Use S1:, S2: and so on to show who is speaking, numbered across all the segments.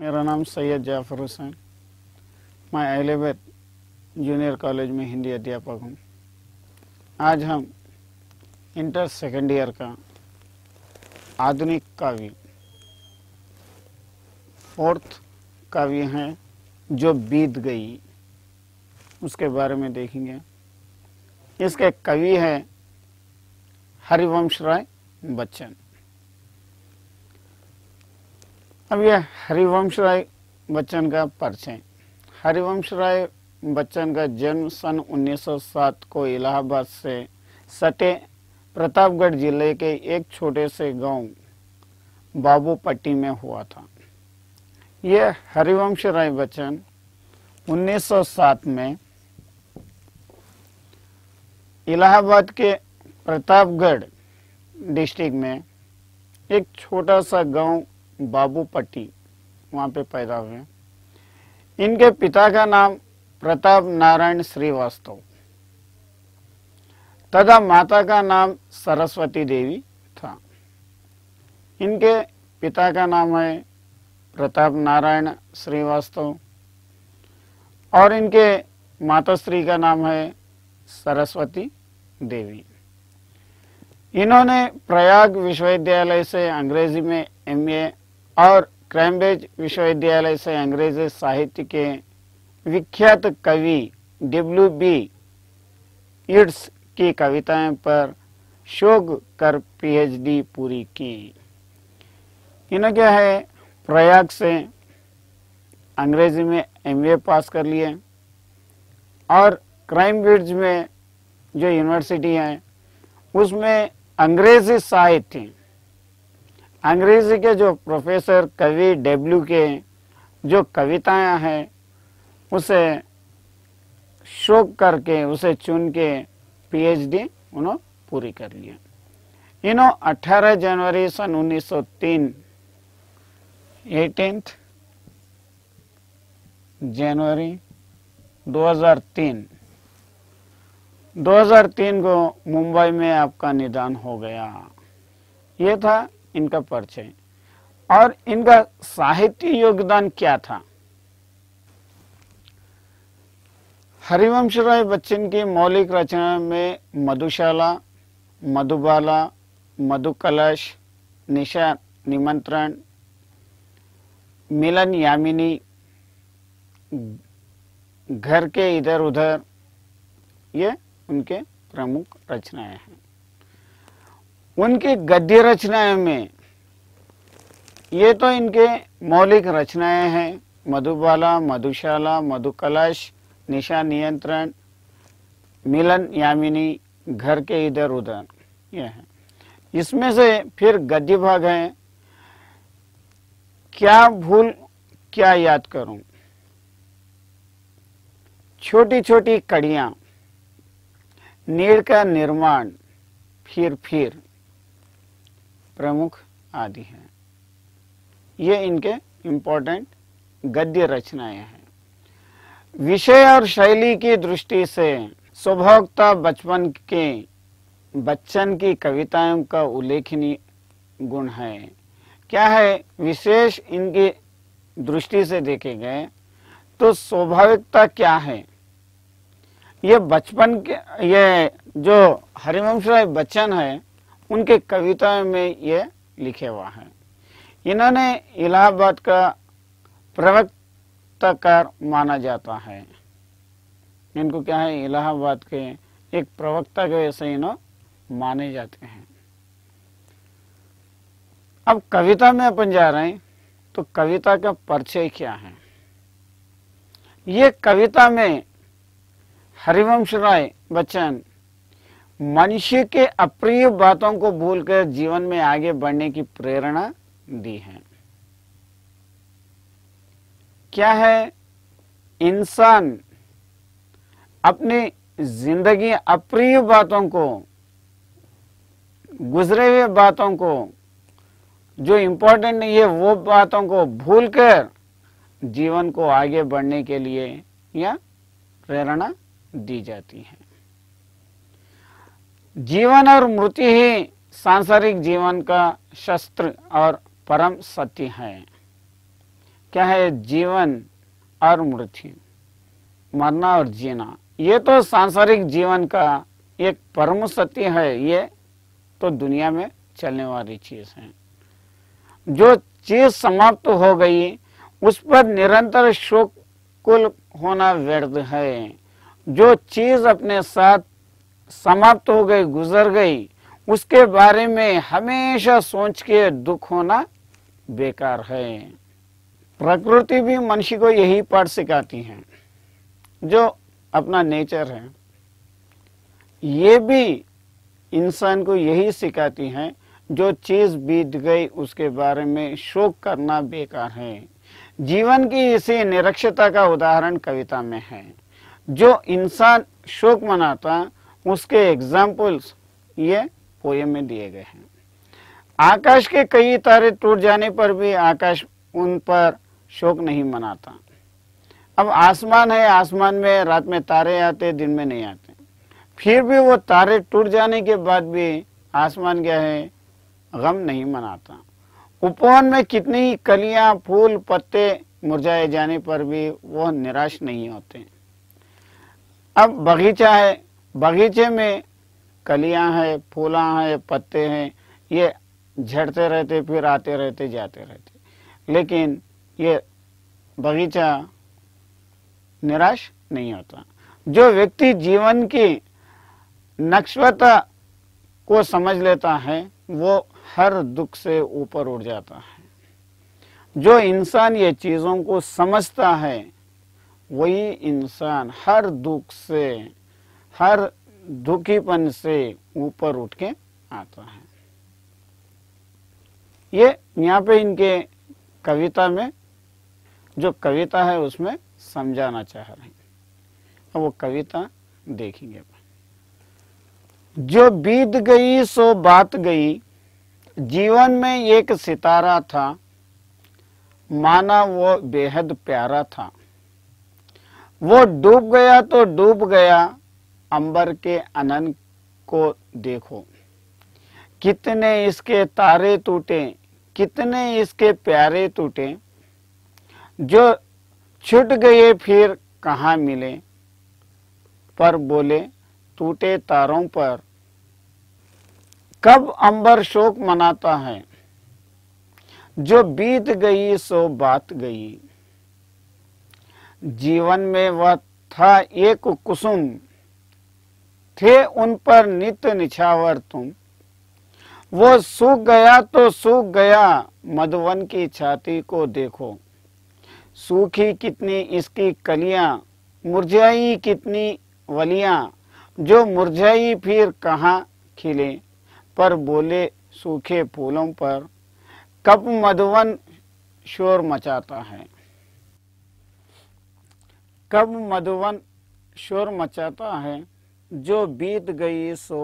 S1: मेरा नाम सैयद जाफर हुसैन मैं एलेवेथ जूनियर कॉलेज में हिंदी अध्यापक हूँ आज हम इंटर सेकेंड ईयर का आधुनिक काव्य फोर्थ काव्य हैं जो बीत गई उसके बारे में देखेंगे इसके कवि है हरिवंश राय बच्चन अब यह हरिवंश राय बच्चन का परिचय हरिवंश राय बच्चन का जन्म सन 1907 को इलाहाबाद से सटे प्रतापगढ़ जिले के एक छोटे से गांव बाबूपट्टी में हुआ था यह हरिवंश राय बच्चन 1907 में इलाहाबाद के प्रतापगढ़ डिस्ट्रिक्ट में एक छोटा सा गांव बाबूपट्टी वहाँ पे पैदा हुए इनके पिता का नाम प्रताप नारायण श्रीवास्तव तथा माता का नाम सरस्वती देवी था इनके पिता का नाम है प्रताप नारायण श्रीवास्तव और इनके माताश्री का नाम है सरस्वती देवी इन्होंने प्रयाग विश्वविद्यालय से अंग्रेजी में एमए और क्रैमब्रिज विश्वविद्यालय से अंग्रेजी साहित्य के विख्यात कवि डब्ल्यू बी इड्स की कविताएं पर शोक कर पीएचडी पूरी की इन्हें क्या है प्रयाग से अंग्रेजी में एमबीए पास कर लिए और क्राइम ब्रिज में जो यूनिवर्सिटी है उसमें अंग्रेजी साहित्य अंग्रेजी के जो प्रोफेसर कवि डब्ल्यू के जो कविताएं हैं उसे शोक करके उसे चुन के पीएचडी उन्होंने पूरी कर लिया इन्हों 18 जनवरी सन 1903 एटीन जनवरी 2003 2003 को मुंबई में आपका निदान हो गया ये था इनका परिचय और इनका साहित्य योगदान क्या था हरिवंश राय बच्चन की मौलिक रचना में मधुशाला मधुबाला मधुकलश निशा निमंत्रण मिलन यामिनी घर के इधर उधर ये उनके प्रमुख रचनाएं हैं उनकी गद्य रचनाएं में ये तो इनके मौलिक रचनाएं हैं मधुबाला मधुशाला मधुकलश निशा नियंत्रण मिलन यामिनी घर के इधर उधर ये है इसमें से फिर गद्य भाग है क्या भूल क्या याद करूं छोटी छोटी कड़ियां नीड़ का निर्माण फिर फिर प्रमुख आदि हैं ये इनके इम्पोर्टेंट गद्य रचनाएं हैं विषय और शैली की दृष्टि से स्वभोक्ता बचपन के बच्चन की कविताओं का उल्लेखनीय गुण है क्या है विशेष इनकी दृष्टि से देखे गए तो स्वाभाविकता क्या है ये बचपन के ये जो हरिवंश राय बच्चन है उनके कविताओं में यह लिखे हुआ है इन्होंने इलाहाबाद का प्रवक्ताकार माना जाता है इनको क्या है इलाहाबाद के एक प्रवक्ता के वैसे इन्हों माने जाते हैं अब कविता में अपन जा रहे हैं तो कविता का परिचय क्या है ये कविता में हरिवंश राय बच्चन मनुष्य के अप्रिय बातों को भूलकर जीवन में आगे बढ़ने की प्रेरणा दी है क्या है इंसान अपनी जिंदगी अप्रिय बातों को गुजरे हुए बातों को जो इंपॉर्टेंट नहीं है वो बातों को भूलकर जीवन को आगे बढ़ने के लिए यह प्रेरणा दी जाती है जीवन और मृत्यु ही सांसारिक जीवन का शस्त्र और परम सत्य है क्या है जीवन और मृत्यु मरना और जीना ये तो सांसारिक जीवन का एक परम सत्य है ये तो दुनिया में चलने वाली चीज है जो चीज समाप्त हो गई उस पर निरंतर शोक कुल होना व्यर्थ है जो चीज अपने साथ समाप्त हो गई गुजर गई उसके बारे में हमेशा सोच के दुख होना बेकार है प्रकृति भी मनुष्य को यही पाठ सिखाती है जो अपना नेचर है ये भी इंसान को यही सिखाती है जो चीज बीत गई उसके बारे में शोक करना बेकार है जीवन की इसी निरक्षता का उदाहरण कविता में है जो इंसान शोक मनाता उसके एग्जाम्पल्स ये पोएम में दिए गए हैं आकाश के कई तारे टूट जाने पर भी आकाश उन पर शोक नहीं मनाता अब आसमान है आसमान में रात में तारे आते दिन में नहीं आते फिर भी वो तारे टूट जाने के बाद भी आसमान क्या है गम नहीं मनाता उपवन में कितनी कलियां फूल पत्ते मुरझाए जाने पर भी वो निराश नहीं होते अब बगीचा है बगीचे में कलियां हैं फूला हैं पत्ते हैं ये झड़ते रहते फिर आते रहते जाते रहते लेकिन ये बगीचा निराश नहीं होता जो व्यक्ति जीवन की नक्शवता को समझ लेता है वो हर दुख से ऊपर उठ जाता है जो इंसान ये चीज़ों को समझता है वही इंसान हर दुख से हर दुखीपन से ऊपर उठ के आता है ये यहाँ पे इनके कविता में जो कविता है उसमें समझाना चाह रहे हैं अब वो कविता देखेंगे जो बीत गई सो बात गई जीवन में एक सितारा था माना वो बेहद प्यारा था वो डूब गया तो डूब गया अंबर के अनन को देखो कितने इसके तारे टूटे कितने इसके प्यारे टूटे जो छुट गए फिर कहाँ मिले पर बोले टूटे तारों पर कब अंबर शोक मनाता है जो बीत गई सो बात गई जीवन में वह था एक कुसुम थे उन पर नित्य निछावर तुम वो सूख गया तो सूख गया मधुवन की छाती को देखो सूखी कितनी इसकी कलियां मुरझाई कितनी वलियां जो मुरझाई फिर कहाँ खिले पर बोले सूखे फूलों पर कब मधुवन शोर मचाता है कब मधुवन शोर मचाता है जो बीत गई सो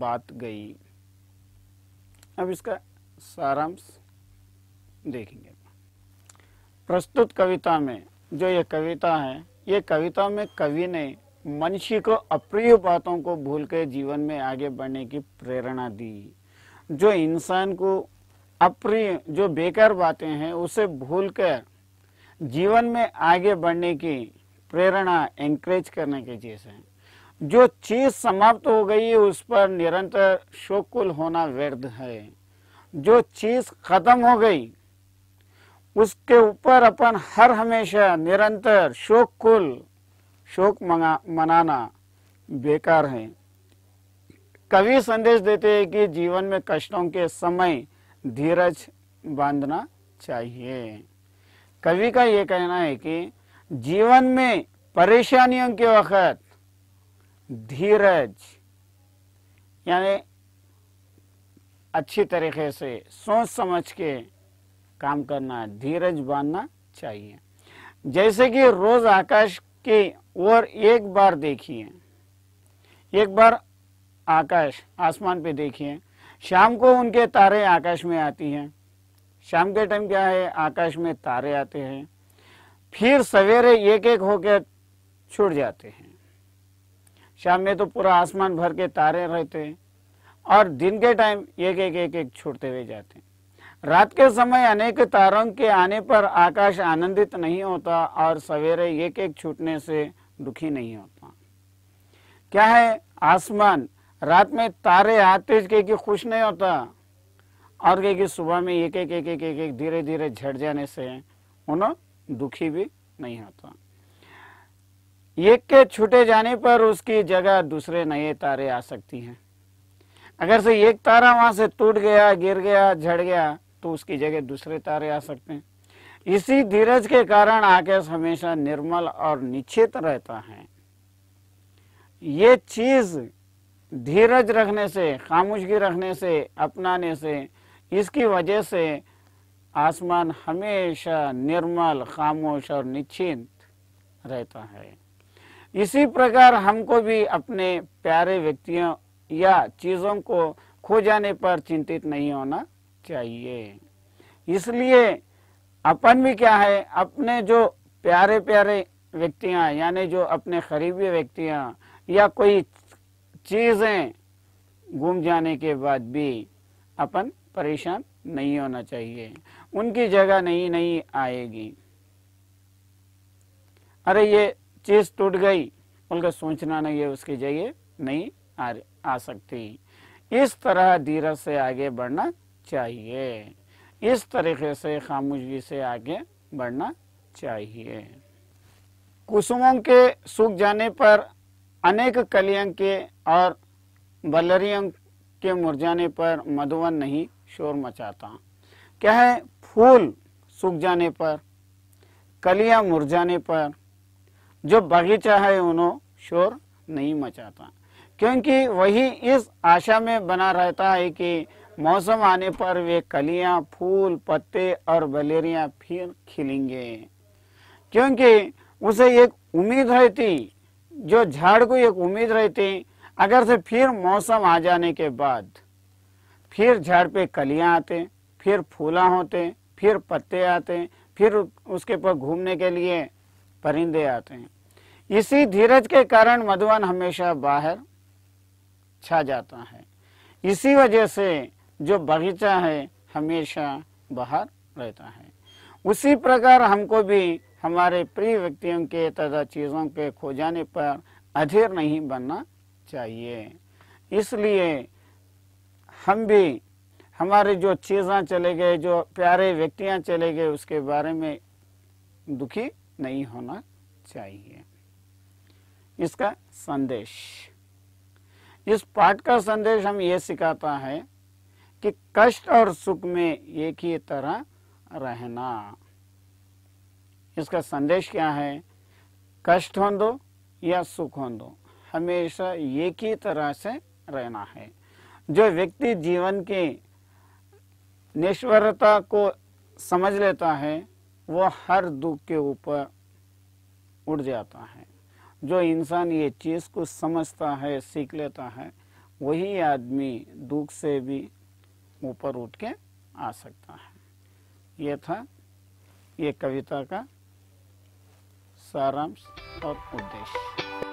S1: बात गई अब इसका सारांश देखेंगे प्रस्तुत कविता में जो ये कविता है ये कविता में कवि ने मनुष्य को अप्रिय बातों को भूल के जीवन में आगे बढ़ने की प्रेरणा दी जो इंसान को अप्रिय जो बेकार बातें हैं उसे भूल कर जीवन में आगे बढ़ने की प्रेरणा एंकरेज करने के जैसे हैं जो चीज समाप्त हो गई उस पर निरंतर शोकुल होना व्यर्थ है जो चीज खत्म हो गई उसके ऊपर अपन हर हमेशा निरंतर शोक कुल शोक मनाना बेकार है कवि संदेश देते हैं कि जीवन में कष्टों के समय धीरज बांधना चाहिए कवि का ये कहना है कि जीवन में परेशानियों के वक्त धीरज यानी अच्छी तरीके से सोच समझ के काम करना धीरज बांधना चाहिए जैसे कि रोज आकाश की ओर एक बार देखिए एक बार आकाश आसमान पे देखिए शाम को उनके तारे आकाश में आती हैं शाम के टाइम क्या है आकाश में तारे आते हैं फिर सवेरे एक एक होकर छूट जाते हैं शाम में तो पूरा आसमान भर के तारे रहते हैं और दिन के टाइम एक एक एक एक छूटते हुए जाते हैं रात के समय अनेक तारों के आने पर आकाश आनंदित नहीं होता और सवेरे एक एक छूटने से दुखी नहीं होता क्या है आसमान रात में तारे आते के कि खुश नहीं होता और के कि सुबह में एक एक एक एक एक धीरे धीरे झड़ जाने से उन्होंने दुखी भी नहीं होता एक के छूटे जाने पर उसकी जगह दूसरे नए तारे आ सकती हैं अगर से एक तारा वहाँ से टूट गया गिर गया झड़ गया तो उसकी जगह दूसरे तारे आ सकते हैं इसी धीरज के कारण आकाश हमेशा निर्मल और निश्चित रहता है ये चीज धीरज रखने से खामोशगी रखने से अपनाने से इसकी वजह से आसमान हमेशा निर्मल खामोश और निश्चिंत रहता है इसी प्रकार हमको भी अपने प्यारे व्यक्तियों या चीज़ों को खो जाने पर चिंतित नहीं होना चाहिए इसलिए अपन भी क्या है अपने जो प्यारे प्यारे व्यक्तियां यानी जो अपने करीबी व्यक्तियां या कोई चीज़ें घूम जाने के बाद भी अपन परेशान नहीं होना चाहिए उनकी जगह नहीं नहीं आएगी अरे ये चीज टूट गई उनका सोचना नहीं है उसकी जगह नहीं आ, आ सकती इस तरह धीरज से आगे बढ़ना चाहिए इस तरीके से खामोशी से आगे बढ़ना चाहिए कुसुमों के सूख जाने पर अनेक कलियों के और बलरियों के मुरझाने पर मधुवन नहीं शोर मचाता क्या है फूल सूख जाने पर कलियां मुरझाने पर जो बगीचा है उन्हों शोर नहीं मचाता क्योंकि वही इस आशा में बना रहता है कि मौसम आने पर वे कलियां, फूल पत्ते और बलेरिया फिर खिलेंगे क्योंकि उसे एक उम्मीद रहती जो झाड़ को एक उम्मीद रहती अगर से फिर मौसम आ जाने के बाद फिर झाड़ पे कलियां आते फिर फूला होते फिर पत्ते आते फिर उसके पर घूमने के लिए परिंदे आते हैं इसी धीरज के कारण मधुवन हमेशा बाहर छा जाता है इसी वजह से जो बगीचा है हमेशा बाहर रहता है उसी प्रकार हमको भी हमारे प्रिय व्यक्तियों के तथा चीज़ों के खो जाने पर अधीर नहीं बनना चाहिए इसलिए हम भी हमारे जो चीज़ें चले गए जो प्यारे व्यक्तियां चले गए उसके बारे में दुखी नहीं होना चाहिए इसका संदेश इस पाठ का संदेश हम ये सिखाता है कि कष्ट और सुख में एक ही तरह रहना इसका संदेश क्या है कष्ट हो दो या सुख हो दो हमेशा एक ही तरह से रहना है जो व्यक्ति जीवन के निश्वरता को समझ लेता है वह हर दुख के ऊपर उड़ जाता है जो इंसान ये चीज़ को समझता है सीख लेता है वही आदमी दुख से भी ऊपर उठ के आ सकता है ये था ये कविता का सारांश और उद्देश्य